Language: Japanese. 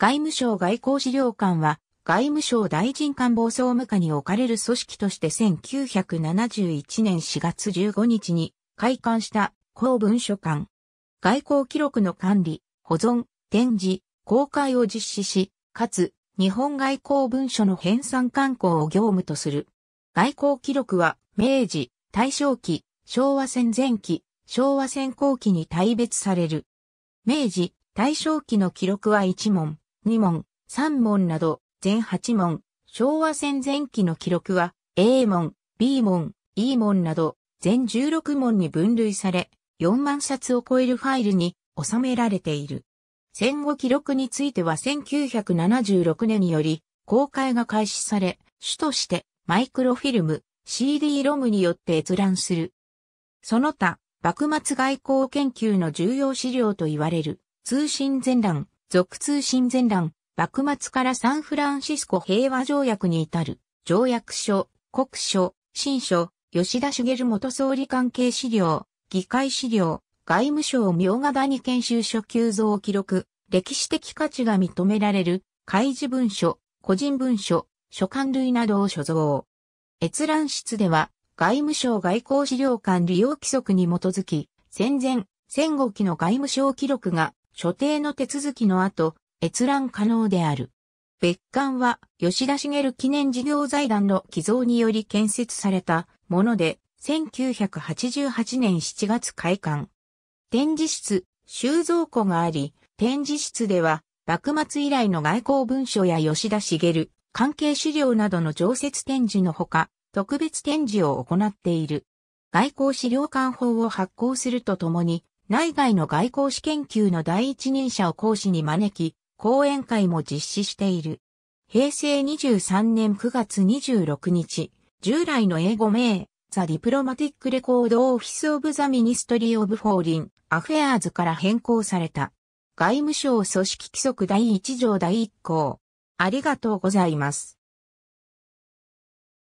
外務省外交資料館は、外務省大臣官房総務課に置かれる組織として1971年4月15日に開館した公文書館。外交記録の管理、保存、展示、公開を実施し、かつ、日本外交文書の編纂刊行を業務とする。外交記録は、明治、大正期、昭和戦前期、昭和戦後期に大別される。明治、大正期の記録は1問。2問、3問など、全8問、昭和戦前期の記録は、A 問、B 問、E 問など、全16問に分類され、4万冊を超えるファイルに収められている。戦後記録については1976年により公開が開始され、主としてマイクロフィルム、CD ロムによって閲覧する。その他、幕末外交研究の重要資料と言われる通信全覧、続通信全欄幕末からサンフランシスコ平和条約に至る、条約書、国書、新書、吉田茂元総理関係資料、議会資料、外務省明賀谷研修書急増記録、歴史的価値が認められる、開示文書、個人文書、書簡類などを所蔵。閲覧室では、外務省外交資料館利用規則に基づき、戦前、戦後期の外務省記録が所定の手続きの後、閲覧可能である。別館は吉田茂記念事業財団の寄贈により建設されたもので、1988年7月開館。展示室、収蔵庫があり、展示室では、幕末以来の外交文書や吉田茂、関係資料などの常設展示のほか、特別展示を行っている。外交資料館法を発行するとともに、内外の外交史研究の第一人者を講師に招き、講演会も実施している。平成23年9月26日、従来の英語名、ザ・ディプロマティック・レコード・オフィス・オブ・ザ・ミニストリー・オブ・フォーリン・アフェアーズから変更された。外務省組織規則第1条第1項。ありがとうございます。